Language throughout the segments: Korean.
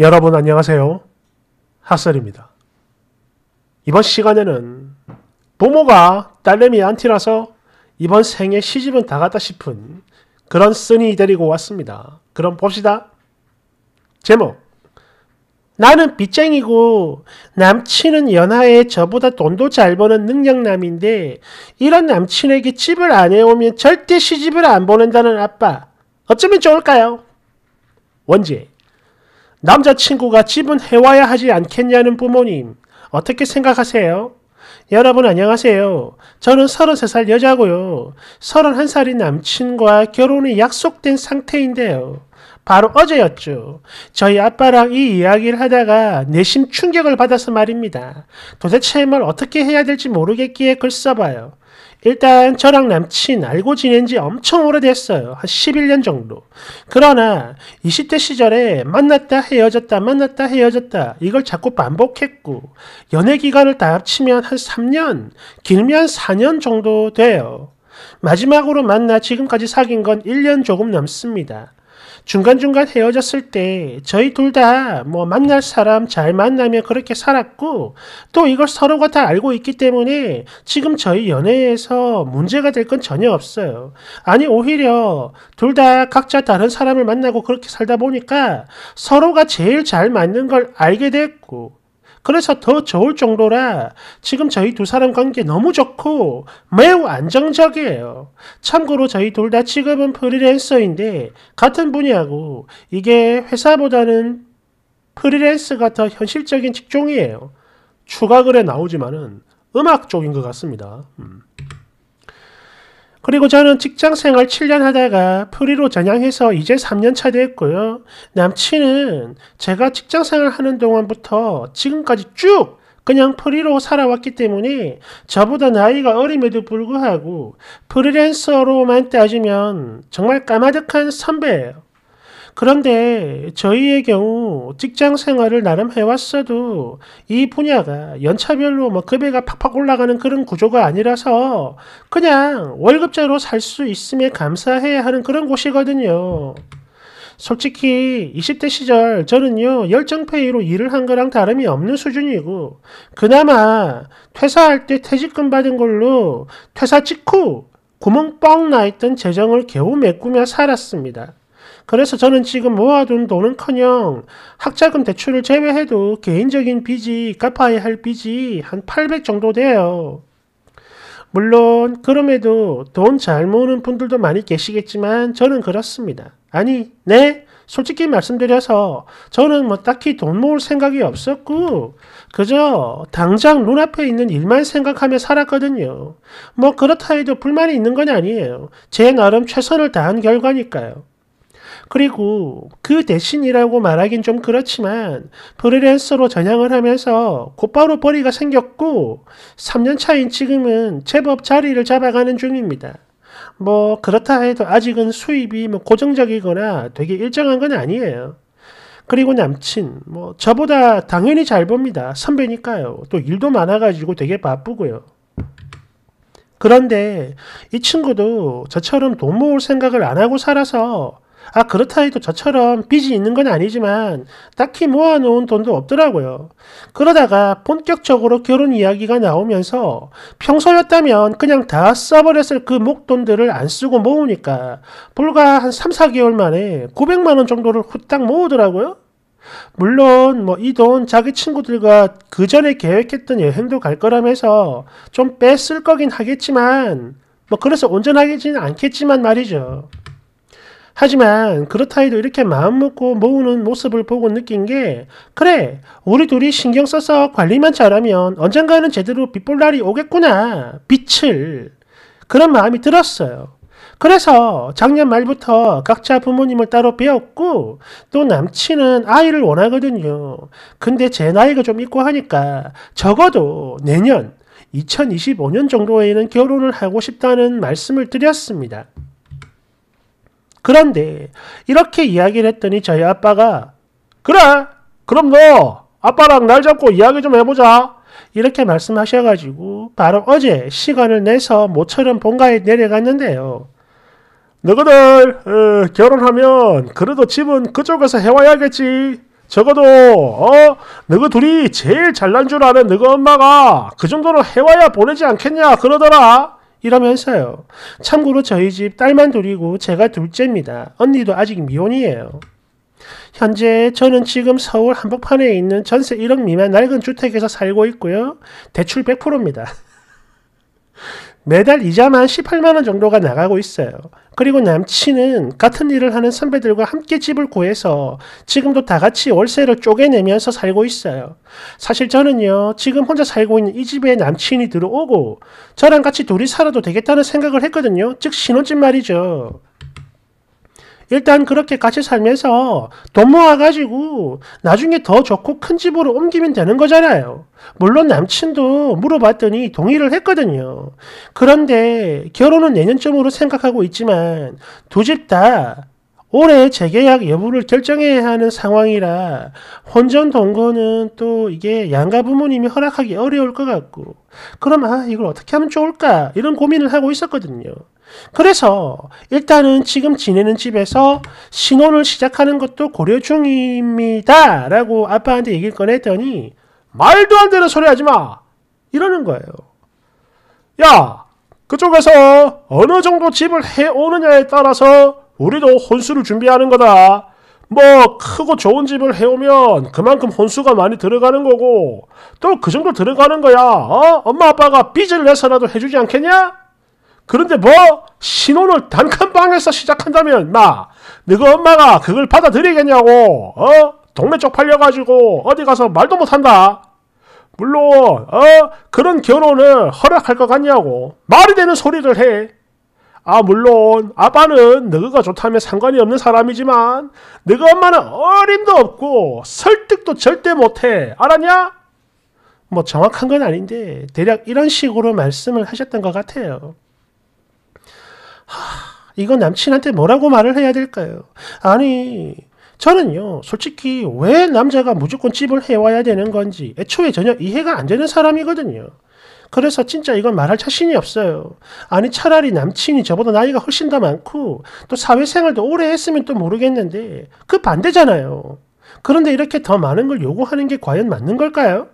여러분 안녕하세요. 핫설입니다. 이번 시간에는 부모가 딸내미 안티라서 이번 생에 시집은 다 갔다 싶은 그런 쓰니 데리고 왔습니다. 그럼 봅시다. 제목 나는 빚쟁이고 남친은 연하에 저보다 돈도 잘 버는 능력남인데 이런 남친에게 집을 안 해오면 절대 시집을 안 보낸다는 아빠 어쩌면 좋을까요? 원제 남자친구가 집은 해와야 하지 않겠냐는 부모님 어떻게 생각하세요? 여러분 안녕하세요. 저는 33살 여자고요. 31살인 남친과 결혼이 약속된 상태인데요. 바로 어제였죠. 저희 아빠랑 이 이야기를 하다가 내심 충격을 받아서 말입니다. 도대체 뭘 어떻게 해야 될지 모르겠기에 글 써봐요. 일단 저랑 남친 알고 지낸 지 엄청 오래됐어요. 한 11년 정도. 그러나 20대 시절에 만났다 헤어졌다 만났다 헤어졌다 이걸 자꾸 반복했고 연애 기간을 다 합치면 한 3년, 길면 4년 정도 돼요. 마지막으로 만나 지금까지 사귄 건 1년 조금 넘습니다. 중간중간 헤어졌을 때 저희 둘 다 뭐 만날 사람 잘 만나며 그렇게 살았고 또 이걸 서로가 다 알고 있기 때문에 지금 저희 연애에서 문제가 될 건 전혀 없어요. 아니 오히려 둘 다 각자 다른 사람을 만나고 그렇게 살다 보니까 서로가 제일 잘 맞는 걸 알게 됐고 그래서 더 좋을 정도라 지금 저희 두 사람 관계 너무 좋고 매우 안정적이에요. 참고로 저희 둘 다 직업은 프리랜서인데 같은 분야고 이게 회사보다는 프리랜서가 더 현실적인 직종이에요. 추가 글에 나오지만은 음악 쪽인 것 같습니다. 음. 그리고 저는 직장 생활 7년 하다가 프리로 전향해서 이제 3년 차 됐고요. 남친은 제가 직장 생활 하는 동안부터 지금까지 쭉 그냥 프리로 살아왔기 때문에 저보다 나이가 어림에도 불구하고 프리랜서로만 따지면 정말 까마득한 선배예요. 그런데 저희의 경우 직장 생활을 나름 해왔어도 이 분야가 연차별로 뭐 급여가 팍팍 올라가는 그런 구조가 아니라서 그냥 월급제로 살 수 있음에 감사해야 하는 그런 곳이거든요. 솔직히 20대 시절 저는요 열정페이로 일을 한 거랑 다름이 없는 수준이고 그나마 퇴사할 때 퇴직금 받은 걸로 퇴사 직후 구멍 뻥나 있던 재정을 겨우 메꾸며 살았습니다. 그래서 저는 지금 모아둔 돈은커녕 학자금 대출을 제외해도 개인적인 빚이 갚아야 할 빚이 한 800 정도 돼요. 물론 그럼에도 돈 잘 모으는 분들도 많이 계시겠지만 저는 그렇습니다. 아니, 네, 솔직히 말씀드려서 저는 뭐 딱히 돈 모을 생각이 없었고 그저 당장 눈앞에 있는 일만 생각하며 살았거든요. 뭐 그렇다 해도 불만이 있는 건 아니에요. 제 나름 최선을 다한 결과니까요. 그리고 그 대신이라고 말하긴 좀 그렇지만 프리랜서로 전향을 하면서 곧바로 벌이가 생겼고 3년 차인 지금은 제법 자리를 잡아가는 중입니다. 뭐 그렇다 해도 아직은 수입이 뭐 고정적이거나 되게 일정한 건 아니에요. 그리고 남친, 뭐 저보다 당연히 잘 봅니다. 선배니까요. 또 일도 많아가지고 되게 바쁘고요. 그런데 이 친구도 저처럼 돈 모을 생각을 안 하고 살아서 아 그렇다 해도 저처럼 빚이 있는 건 아니지만 딱히 모아놓은 돈도 없더라고요. 그러다가 본격적으로 결혼 이야기가 나오면서 평소였다면 그냥 다 써버렸을 그 목돈들을 안 쓰고 모으니까 불과 한 3, 4개월 만에 900만 원 정도를 후딱 모으더라고요. 물론 뭐 이 돈 자기 친구들과 그 전에 계획했던 여행도 갈 거라면서 좀 뺐을 거긴 하겠지만 뭐 그래서 온전하겠지는 않겠지만 말이죠. 하지만 그렇다 해도 이렇게 마음먹고 모으는 모습을 보고 느낀 게 그래 우리 둘이 신경 써서 관리만 잘하면 언젠가는 제대로 빛볼 날이 오겠구나 빛을 그런 마음이 들었어요. 그래서 작년 말부터 각자 부모님을 따로 배웠고 또 남친은 아이를 원하거든요. 근데 제 나이가 좀 있고 하니까 적어도 내년 2025년 정도에는 결혼을 하고 싶다는 말씀을 드렸습니다. 그런데 이렇게 이야기를 했더니 저희 아빠가 그래 그럼 너 아빠랑 날 잡고 이야기 좀 해보자 이렇게 말씀하셔가지고 바로 어제 시간을 내서 모처럼 본가에 내려갔는데요. 너희들 에, 어, 결혼하면 그래도 집은 그쪽에서 해와야겠지. 적어도 어 너희 둘이 제일 잘난 줄 아는 너희 엄마가 그 정도로 해와야 보내지 않겠냐 그러더라. 이러면서요. 참고로 저희 집 딸만 둘이고 제가 둘째입니다. 언니도 아직 미혼이에요. 현재 저는 지금 서울 한복판에 있는 전세 1억 미만 낡은 주택에서 살고 있고요. 대출 100%입니다. 매달 이자만 18만 원 정도가 나가고 있어요. 그리고 남친은 같은 일을 하는 선배들과 함께 집을 구해서 지금도 다 같이 월세를 쪼개내면서 살고 있어요. 사실 저는요, 지금 혼자 살고 있는 이 집에 남친이 들어오고 저랑 같이 둘이 살아도 되겠다는 생각을 했거든요. 즉, 신혼집 말이죠. 일단 그렇게 같이 살면서 돈 모아가지고 나중에 더 좋고 큰 집으로 옮기면 되는 거잖아요. 물론 남친도 물어봤더니 동의를 했거든요. 그런데 결혼은 내년쯤으로 생각하고 있지만 두 집 다 올해 재계약 여부를 결정해야 하는 상황이라 혼전 동거는 또 이게 양가 부모님이 허락하기 어려울 것 같고 그럼 아 이걸 어떻게 하면 좋을까 이런 고민을 하고 있었거든요. 그래서 일단은 지금 지내는 집에서 신혼을 시작하는 것도 고려 중입니다. 라고 아빠한테 얘기를 꺼냈더니 말도 안 되는 소리 하지 마! 이러는 거예요. 야! 그쪽에서 어느 정도 집을 해오느냐에 따라서 우리도 혼수를 준비하는 거다. 뭐 크고 좋은 집을 해오면 그만큼 혼수가 많이 들어가는 거고 또 그 정도 들어가는 거야 어? 엄마 아빠가 빚을 내서라도 해주지 않겠냐? 그런데 뭐 신혼을 단칸방에서 시작한다면 나 너가 엄마가 그걸 받아들이겠냐고 어 동네 쪽팔려가지고 어디 가서 말도 못한다 물론 어 그런 결혼을 허락할 것 같냐고 말이 되는 소리를 해. 아 물론 아빠는 너가 좋다면 상관이 없는 사람이지만 너가 엄마는 어림도 없고 설득도 절대 못해 알았냐? 뭐 정확한 건 아닌데 대략 이런 식으로 말씀을 하셨던 것 같아요. 이거 남친한테 뭐라고 말을 해야 될까요? 아니, 저는요, 솔직히 왜 남자가 무조건 집을 해와야 되는 건지 애초에 전혀 이해가 안 되는 사람이거든요. 그래서 진짜 이건 말할 자신이 없어요. 아니 차라리 남친이 저보다 나이가 훨씬 더 많고 또 사회생활도 오래 했으면 또 모르겠는데 그 반대잖아요. 그런데 이렇게 더 많은 걸 요구하는 게 과연 맞는 걸까요?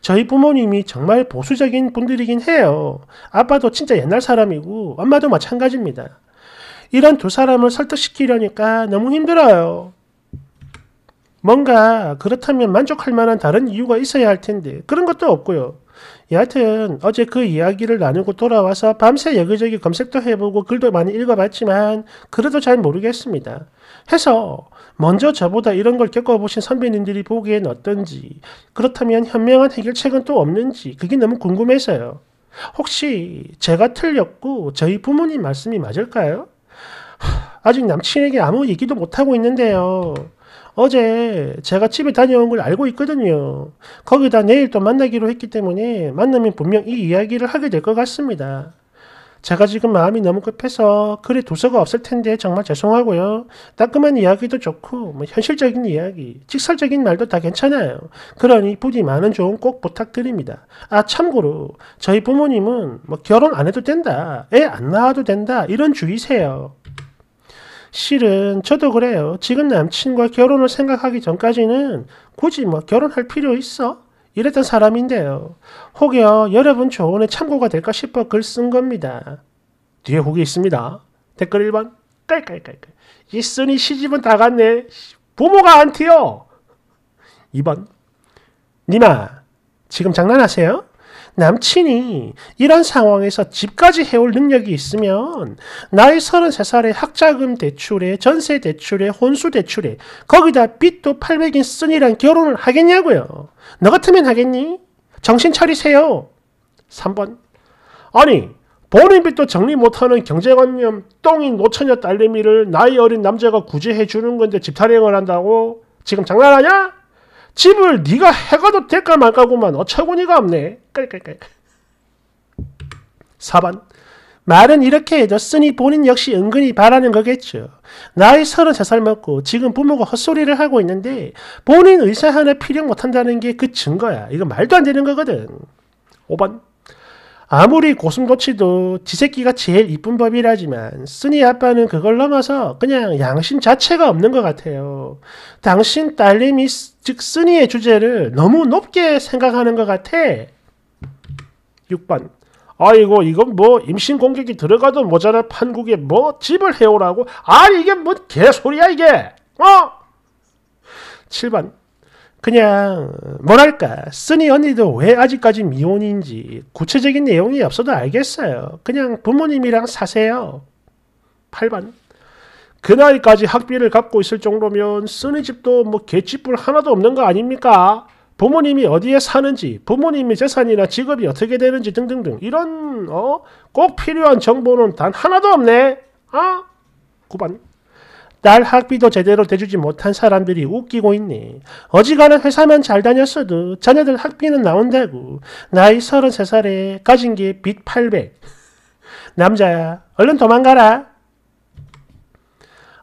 저희 부모님이 정말 보수적인 분들이긴 해요. 아빠도 진짜 옛날 사람이고 엄마도 마찬가지입니다. 이런 두 사람을 설득시키려니까 너무 힘들어요. 뭔가 그렇다면 만족할 만한 다른 이유가 있어야 할 텐데 그런 것도 없고요. 여하튼 어제 그 이야기를 나누고 돌아와서 밤새 여기저기 검색도 해보고 글도 많이 읽어봤지만 그래도 잘 모르겠습니다. 해서 먼저 저보다 이런 걸 겪어보신 선배님들이 보기엔 어떤지 그렇다면 현명한 해결책은 또 없는지 그게 너무 궁금해서요. 혹시 제가 틀렸고 저희 부모님 말씀이 맞을까요? 아직 남친에게 아무 얘기도 못하고 있는데요. 어제 제가 집에 다녀온 걸 알고 있거든요. 거기다 내일 또 만나기로 했기 때문에 만나면 분명 이 이야기를 하게 될 것 같습니다. 제가 지금 마음이 너무 급해서 글에 도서가 없을 텐데 정말 죄송하고요. 따끔한 이야기도 좋고 뭐 현실적인 이야기, 직설적인 말도 다 괜찮아요. 그러니 부디 많은 조언 꼭 부탁드립니다. 아 참고로 저희 부모님은 뭐 결혼 안 해도 된다, 애 안 낳아도 된다 이런 주의세요. 실은 저도 그래요. 지금 남친과 결혼을 생각하기 전까지는 굳이 뭐 결혼할 필요 있어? 이랬던 사람인데요. 혹여 여러분 조언에 참고가 될까 싶어 글 쓴 겁니다. 뒤에 후기 있습니다. 댓글 1번 깔깔깔깔 있으니 시집은 다 갔네. 부모가 안 튀어. 2번 니마 지금 장난하세요? 남친이 이런 상황에서 집까지 해올 능력이 있으면 나이 33살에 학자금 대출에 전세 대출에 혼수 대출에 거기다 빚도 800인 쓴이랑 결혼을 하겠냐고요. 너 같으면 하겠니? 정신 차리세요. 3번 아니 본인 빚도 정리 못하는 경제관념 똥인 노처녀 딸내미를 나이 어린 남자가 구제해주는 건데 집탈행을 한다고? 지금 장난하냐? 집을 네가 해가도 될까 말까구만 어처구니가 없네. 4번 말은 이렇게 해줬으니 본인 역시 은근히 바라는 거겠죠. 나이 33살 먹고 지금 부모가 헛소리를 하고 있는데 본인 의사 하나 필요 못한다는 게 그 증거야. 이거 말도 안 되는 거거든. 5번 아무리 고슴도치도 지새끼가 제일 이쁜 법이라지만 쓰니 아빠는 그걸 넘어서 그냥 양심 자체가 없는 것 같아요. 당신 딸님이 즉 쓰니의 주제를 너무 높게 생각하는 것 같아. 6번 아이고 이건 뭐 임신 공격이 들어가도 모자랄 판국에 뭐 집을 해오라고? 아 이게 뭔 개소리야 이게? 어? 7번 그냥 뭐랄까 쓰니 언니도 왜 아직까지 미혼인지 구체적인 내용이 없어도 알겠어요. 그냥 부모님이랑 사세요. 8번 그 나이까지 학비를 갖고 있을 정도면 쓰니 집도 뭐 개집불 하나도 없는 거 아닙니까? 부모님이 어디에 사는지, 부모님이 재산이나 직업이 어떻게 되는지 등등등 이런 어? 꼭 필요한 정보는 단 하나도 없네. 아? 어? 9번 딸 학비도 제대로 대주지 못한 사람들이 웃기고 있네. 어지간한 회사만 잘 다녔어도 자녀들 학비는 나온다고. 나이 33살에 가진 게빚 800. 남자야, 얼른 도망가라.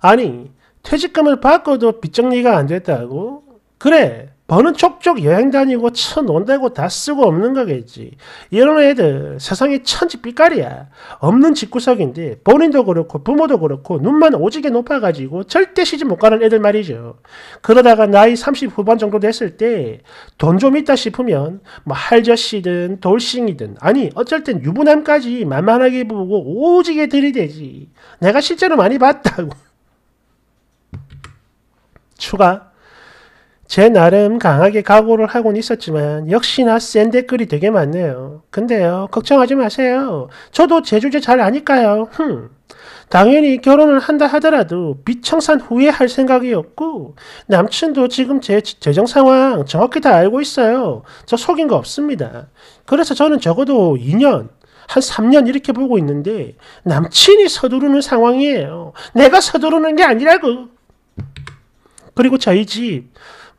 아니, 퇴직금을 받고도 빚 정리가 안 됐다고? 그래, 버는 족족 여행 다니고 쳐 논다고 다 쓰고 없는 거겠지. 이런 애들 세상에 천지 빛깔이야. 없는 집구석인데 본인도 그렇고 부모도 그렇고 눈만 오지게 높아가지고 절대 시집 못 가는 애들 말이죠. 그러다가 나이 30 후반 정도 됐을 때 돈 좀 있다 싶으면 뭐 할저씨든 돌싱이든 아니 어쩔 땐 유부남까지 만만하게 보고 오지게 들이대지. 내가 실제로 많이 봤다고. 추가 제 나름 강하게 각오를 하고는 있었지만 역시나 센 댓글이 되게 많네요. 근데요, 걱정하지 마세요. 저도 제 주제 잘 아니까요. 흠. 당연히 결혼을 한다 하더라도 비청산 후에 할 생각이었고 남친도 지금 제 재정 상황 정확히 다 알고 있어요. 저 속인 거 없습니다. 그래서 저는 적어도 2년 한 3년 이렇게 보고 있는데 남친이 서두르는 상황이에요. 내가 서두르는 게 아니라고. 그리고 저희 집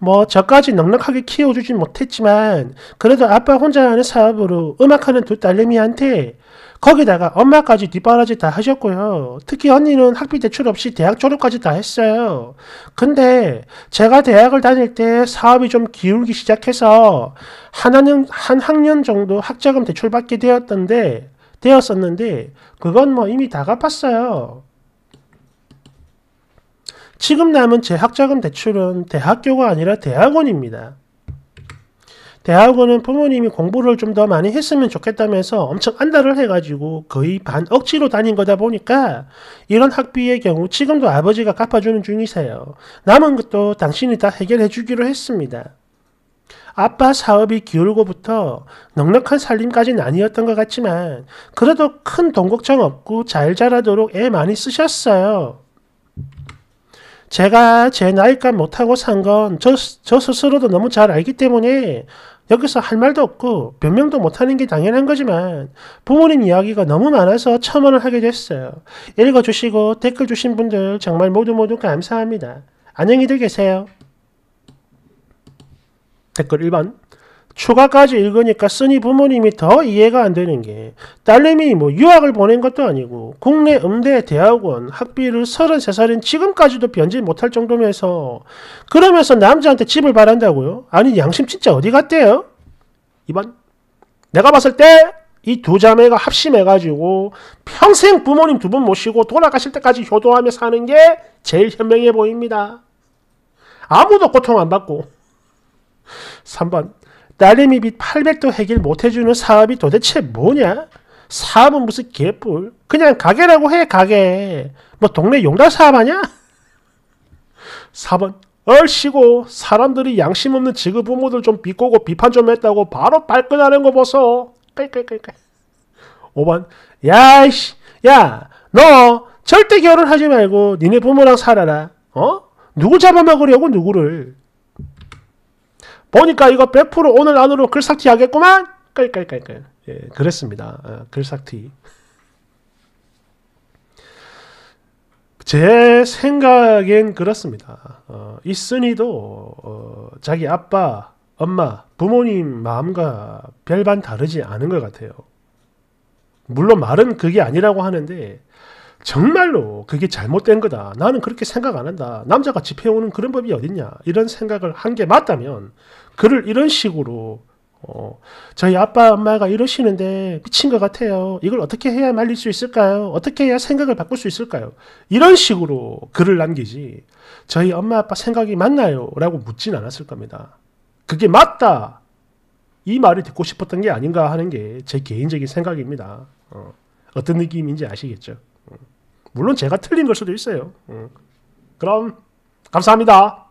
뭐 저까지 넉넉하게 키워주진 못했지만 그래도 아빠 혼자 하는 사업으로 음악하는 두 딸내미한테 거기다가 엄마까지 뒷바라지 다 하셨고요. 특히 언니는 학비 대출 없이 대학 졸업까지 다 했어요. 근데 제가 대학을 다닐 때 사업이 좀 기울기 시작해서 하나는 한 학년 정도 학자금 대출 받게 되었던데 되었었는데 그건 뭐 이미 다 갚았어요. 지금 남은 재학자금 대출은 대학교가 아니라 대학원입니다. 대학원은 부모님이 공부를 좀 더 많이 했으면 좋겠다면서 엄청 안달을 해가지고 거의 반 억지로 다닌 거다 보니까 이런 학비의 경우 지금도 아버지가 갚아주는 중이세요. 남은 것도 당신이 다 해결해 주기로 했습니다. 아빠 사업이 기울고부터 넉넉한 살림까지는 아니었던 것 같지만 그래도 큰 돈 걱정 없고 잘 자라도록 애 많이 쓰셨어요. 제가 제 나이값 못하고 산 건저저 스스로도 너무 잘 알기 때문에 여기서 할 말도 없고 변명도 못하는 게 당연한 거지만 부모님 이야기가 너무 많아서 첨언을 하게 됐어요. 읽어주시고 댓글 주신 분들 정말 모두 모두 감사합니다. 안녕히들 계세요. 댓글 1번 추가까지 읽으니까 쓰니 부모님이 더 이해가 안 되는 게 딸내미 뭐 유학을 보낸 것도 아니고 국내 음대 대학원 학비를 33살인 지금까지도 변지 못할 정도면서 그러면서 남자한테 집을 바란다고요? 아니 양심 진짜 어디 갔대요? 이번 내가 봤을 때 이 두 자매가 합심해가지고 평생 부모님 두 분 모시고 돌아가실 때까지 효도하며 사는 게 제일 현명해 보입니다. 아무도 고통 안 받고 3번 딸내미 빚 800도 해결 못해주는 사업이 도대체 뭐냐? 사업은 무슨 개뿔. 그냥 가게라고 해, 가게. 뭐 동네 용달 사업하냐? 4번. 얼씨고 사람들이 양심 없는 지급 부모들 좀 비꼬고 비판 좀 했다고 바로 발끈하는 거 보소. 5번. 야이씨. 야, 너 절대 결혼하지 말고 니네 부모랑 살아라. 어? 누구 잡아먹으려고 누구를. 보니까 이거 100% 오늘 안으로 글싹티 하겠구만. 깔깔깔깔. 예, 그랬습니다. 아, 글싹티. 제 생각엔 그렇습니다. 어, 이순이도 어, 자기 아빠, 엄마, 부모님 마음과 별반 다르지 않은 것 같아요. 물론 말은 그게 아니라고 하는데 정말로 그게 잘못된 거다. 나는 그렇게 생각 안 한다. 남자가 집회오는 그런 법이 어딨냐. 이런 생각을 한 게 맞다면 그를 이런 식으로 어, 저희 아빠 엄마가 이러시는데 미친 것 같아요. 이걸 어떻게 해야 말릴 수 있을까요? 어떻게 해야 생각을 바꿀 수 있을까요? 이런 식으로 글을 남기지 저희 엄마 아빠 생각이 맞나요? 라고 묻진 않았을 겁니다. 그게 맞다! 이 말을 듣고 싶었던 게 아닌가 하는 게 제 개인적인 생각입니다. 어, 떤 느낌인지 아시겠죠? 어, 물론 제가 틀린 걸 수도 있어요. 어. 그럼 감사합니다.